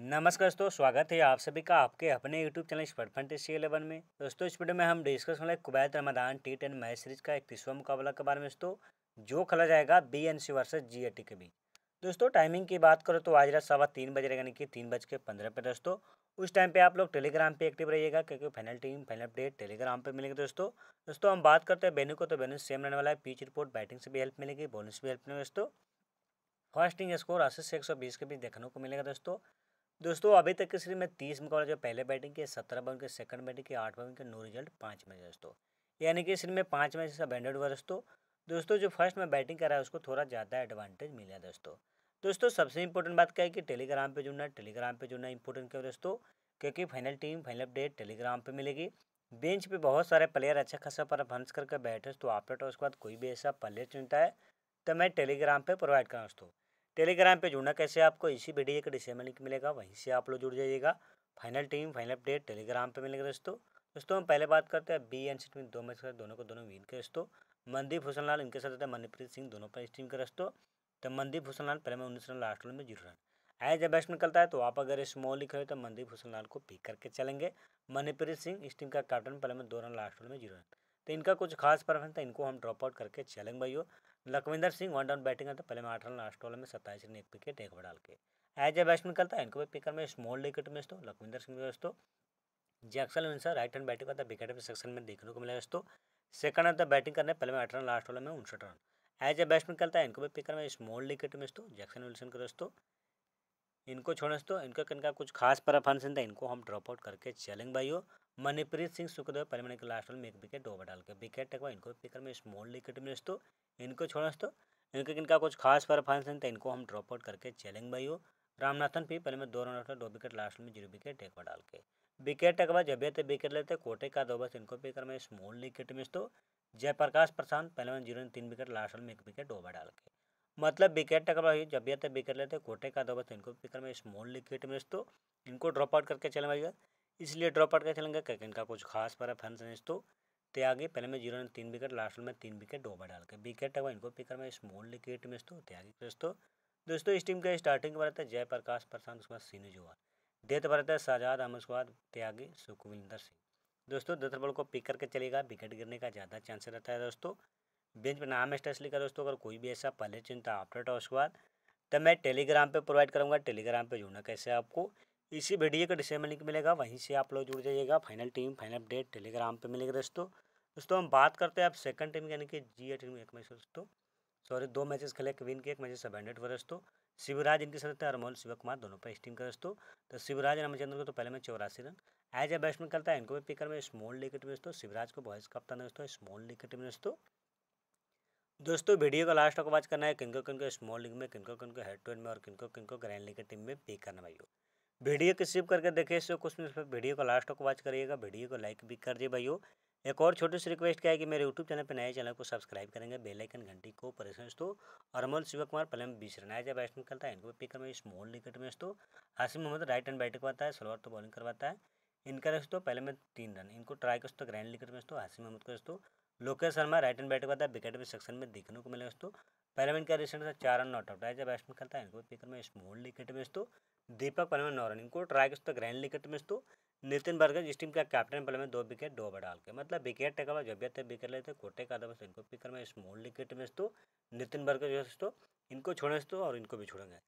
नमस्कार दोस्तों स्वागत है आप सभी का आपके अपने YouTube channel sport fantasy eleven में दोस्तों इस वीडियो में हम डिस्कस करेंगे Kuwait Ramadan T ten match series का तीसवा मुकाबला के बारे में दोस्तों जो खेला जाएगा B N C versus G A T के बीच दोस्तों टाइमिंग की बात करो तो आज रात सवा तीन बजे यानी कि तीन बज के पंद्रह पे दोस्तों उस टाइम पे आप लोग टेलीग्राम पे एक्टिव रहिएगा क्योंकि final team final update Telegram पे मिलेंगे दोस्तों दोस्तों हम बात करते हैं बेनू को तो बेनू सेम रहने वाला है पीच रिपोर्ट बैटिंग से भी हेल्प मिलेगी बॉलिंग से भी हेल्प मिलेगी दोस्तों फर्स्ट इनिंग स्कोर अस्सी से एक सौ बीस के बीच देखने को मिलेगा दोस्तों दोस्तों अभी तक के सीरीज में तीस मुकाबले जो पहले बैटिंग के सत्रह बॉल के सेकंड बैटिंग के आठ बॉल के नो रिजल्ट पाँच मैच दोस्तों यानी कि सीरीज में पाँच मैच सब हैंडेड हुआ दोस्तों दोस्तों जो फर्स्ट में बैटिंग करा है उसको थोड़ा ज़्यादा एडवांटेज मिला दोस्तों दोस्तों सबसे इंपॉर्टेंट बात क्या है कि टेलीग्राम पर जुड़ना टेलीग्राम पर जुड़ना इंपॉर्टेंट क्यों दोस्तों क्योंकि final team final update Telegram पर मिलेगी बेंच पर बहुत सारे प्लेयर अच्छा खासा परफॉर्मेंस करके बैठे तो आप तो उसके बाद कोई भी ऐसा प्लेयर चुनता है तो मैं टेलीग्राम पर प्रोवाइड करा दोस्तों टेलीग्राम पे जुड़ना कैसे आपको इसी वीडियो का डिस्क्रिप्शन लिंक मिलेगा वहीं से आप लोग जुड़ जाइएगा final team final update Telegram पे मिलेगा दोस्तों दोस्तों हम पहले बात करते हैं बी एंड सीट में दो मैच दोनों को दोनों विन के रस्तों मनदीप हुसनलाल इनके साथ मनप्रीत सिंह दोनों पर इस टीम के रस्तों तो मनदीप हुसनलाल पहले में उन्नीस रन लास्ट रन में zero run as a batsman करता है तो आप अगर स्मॉल लिखे हो तो मनदीप हुसनलाल को पिक करके चलेंगे मनप्रीत सिंह इस टीम का कैप्टन पहले में दो रन लास्ट रन में जीरो रन तो इनका कुछ खास परफॉर्मेंस था इनको हम ड्रॉप आउट करके चलेंगे भाइयों Lakhwinder Singh one down batting करता पहले में आठ रन लास्ट ओवर में सत्ताईस रन एक विकेट एक ओवर के एज ए बैट्समैन करता है इनको भी पिकर में स्मॉल विकेट में दोस्तों लखविंदर सिंह दोस्तों जैक्सन उनसे राइट हैंड बैटिंग करता है विकेट में सेक्शन में देखने को मिला दोस्तों सेकंड आता बैटिंग करने पहले में आठ रन लास्ट ओवर में उनसठ रन एज ए बैट्समैन करता है इनको भी पिकर में स्मॉल विकेट में दोस्तों जैक्सन विल्सन का दोस्तों इनको छोड़ने दोस्तों इनका इनका कुछ खास परफॉर्मेंस था इनको हम ड्रॉप आउट करके चलेंगे भाइयों मणिप्रीत सिंह सुखदेव पहले मैंने लास्ट में एक विकेट ओवर डाल के विकेट टकवा इनको पिकर में स्मॉल विकेट में दोस्तों इनको छोड़ दोस्तों इनके इनका कुछ खास परफॉर्मेंस नहीं था इनको हम ड्रॉप आउट करके चलेंगे भाई हो रामनाथन भी पहले में दो रन उठा दो विकेट लास्ट में जीरो विकेट एक बार डाल के विकेट एक जब ये विकेट तो लेते कोटे का दो बस इनको पिकर में स्मॉल विकेट में दोस्तों जयप्रकाश प्रशांत पहले में जीरो तीन विकेट लास्ट में एक विकेट ओवर डाल के मतलब विकेट टकवा जब ये विकेट तो लेते कोटे का दो बस इनको पिकर में स्मॉल विकेट में दोस्तों इनको ड्रॉप आउट करके चलेंगे भाई इसलिए ड्रॉप आउट का खेलेंगे क्योंकि इनका कुछ खास पर है फंस तो त्यागी पहले में जीरो रन तीन विकेट लास्ट में तीन विकेट डोबा डाल के विकेट टकवा इनको पिकर में स्मॉल विकेट में तो त्यागी दोस्तों दोस्तों इस टीम के स्टार्टिंग में रहता है जयप्रकाश प्रशांत उसके बाद सीनू जोहर डेथ पर रहता है शाहजाद अहमद उसके बाद त्यागी सुखविंदर सिंह दोस्तों दत्त बॉल को पिक करके चलेगा विकेट गिरने का ज़्यादा चांस रहता है दोस्तों बेंच पर नाम स्टेस लिखा दोस्तों अगर कोई भी ऐसा पहले चिंता आफ्टर टॉस के बाद तो मैं टेलीग्राम पर प्रोवाइड करूँगा टेलीग्राम पर जुड़ना कैसे आपको इसी वीडियो का डिस्क्रिप्शन लिंक मिलेगा वहीं से आप लोग जुड़ जाइएगा final team final update Telegram पे मिलेगा दोस्तों दोस्तों हम बात करते हैं आप सेकंड टीम यानी कि जी टीम एक मैच दोस्तों सॉरी दो मैचेस खेले विन के एक मैच अबेंडेड हुआ दोस्तों शिवराज इनके साथ है अरमोल शिव कुमार दोनों पर इस टीम का दोस्तों तो शिवराज रामचंद्र को तो पहले में चौरासी रन एज ए बैट्समैन करता है इनको भी पिकर में स्मॉल विकेट में दोस्तों शिवराज को बॉयस कप्तान दोस्तों स्मॉल विकेट में दोस्तों दोस्तों वीडियो को लास्ट तक बात करना है किनको किनको स्मॉल लीग में किनको किनको हेड टू में और किनको किनको ग्रैंड लीग की टीम में पिक करना भाई वीडियो को सेव करके देखिए इससे कुछ मिनट वीडियो को लास्ट तक वॉच करिएगा वीडियो को लाइक भी कर दिए भाइयों एक और छोटी सी रिक्वेस्ट क्या है कि मेरे यूट्यूब चैनल पर नए चैनल को सब्सक्राइब करेंगे बेल आइकन घंटी को परेशान तो अरमल शिव कुमार पहले में बीस रन आया बैट्समैन करता है इनको पिकर में स्मॉल विकेट में दोस्तों Hashim Mohammad right hand batting करवाता है सलवार तो बॉलिंग करवाता है इनका दोस्तों पहले में तीन रन इनको ट्राई करते ग्रैंड विकेट में दोस्तों हासिम मोहम्मद का दोस्तों Lokesh Sharma right hand batting करता है विकेट में सेक्शन में देखने को मिले दोस्तों पहले में इनका रिसेंट था चार रन नॉट आउट आया बैट्समैन करता है इनको पिकर में स्मॉल विकेट में दोस्तों दीपक पल में नौ रन इनको ट्राई कर तो, तो ग्रैंड विकेट में तो नितिन बर्गर जिस टीम का कैप्टन पल में दो विकेट दो ओवर डाल के मतलब विकेट टेकर बाद जब थे विकेट लेते कोटे का दबा इनको पिक में स्मॉल विकेट में तो नितिन बर्गर जो है तो इनको छोड़े तो और इनको भी छोड़ेंगे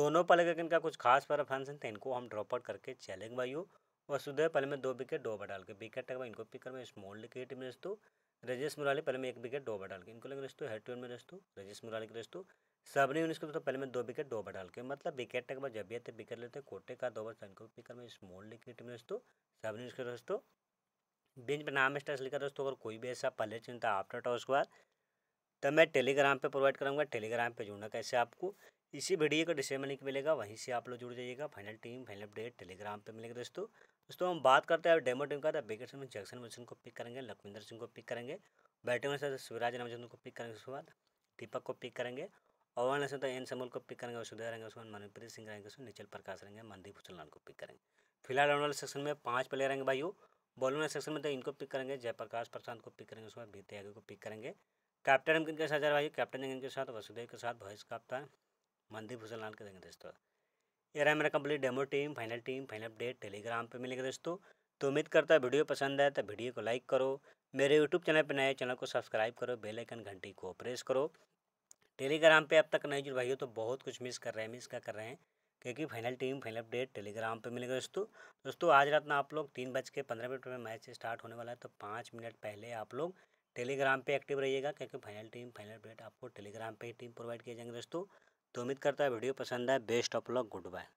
दोनों पल अगर इनका कुछ खास परफॉर्मेंस था इनको हम ड्रॉप आउट करके चैलेंज भाइयों वसुदेव पल में दो विकेट दो ओवर डाल के विकेट टेकर इनको पिक में स्मॉल विकेट में तो रजेश मुराली पहले में एक विकेट दो बार डाल के इनको लगे दोस्तों हेड टू में दोस्तों रजेश मुराली के दोस्तों ने उन्नीस को तो पहले में दो विकेट दो बार डाल के मतलब विकेट तक बार जब भी आते विकेट लेते कोटे का दो बार सनको पिकर में स्मॉल लीग की टीम दोस्तों सबनी उन्नीस के दोस्तों बेंच पर नाम स्टेस लिखा दोस्तों अगर कोई भी ऐसा पहले चिंता आफ्टर टॉस के बाद तो मैं टेलीग्राम पे प्रोवाइड करूँगा टेलीग्राम पे जुड़ना कैसे आपको इसी वीडियो का डिस्क्रिप्शन लिंक मिलेगा वहीं से आप लोग जुड़ जाइएगा final team final update Telegram पे मिलेगा दोस्तों दोस्तों हम बात करते हैं डेमो टीम का तो विकेट में जैक्सन मिशन को पिक करेंगे लखविंदर सिंह को पिक करेंगे बैटिंग में शिवराज रामचंद्र को पिक करेंगे उसके बाद दीपक को पिक करेंगे ओवर में तो एन समूल को पिक करेंगे वसुदेव रहेंगे उसमें मनप्रीत सिंह रहेंगे उसमें निचल प्रकाश रहेंगे मनदीप भूषण को पिक करेंगे फिलहाल वाले सेक्शन में पाँच प्लेयर रहेंगे भाई बॉलिंग सेक्शन में तो इनको पिक करेंगे जयप्रकाश प्रशांत को पिक करेंगे उसमें बीते आगे को पिक करेंगे कैप्टन के साथ भाई कैप्टन इनके साथ वसुदेव के साथ वॉइस काप्तान मनदीप भूषण के देंगे दोस्तों ये रहा मेरा complete demo team final team final update Telegram पे मिलेगा दोस्तों तो उम्मीद करता है वीडियो पसंद आए तो वीडियो को लाइक करो मेरे यूट्यूब चैनल पर नए चैनल को सब्सक्राइब करो बेलाइकन घंटी को प्रेस करो टेलीग्राम पे अब तक नहीं जुड़ भाइयों तो बहुत कुछ मिस कर रहे हैं मिस क्या कर रहे हैं क्योंकि final team final update Telegram पर मिलेगा दोस्तों दोस्तों आज रात ना आप लोग तीन बज के पंद्रह मिनट में मैच स्टार्ट होने वाला है तो पाँच मिनट पहले आप लोग टेलीग्राम पे एक्टिव रहिएगा क्योंकि फाइनल टीम फाइनल अपडेट आपको टेलीग्राम पे ही टीम प्रोवाइड किए जाएंगे दोस्तों तो उम्मीद करता है वीडियो पसंद आए best of luck good bye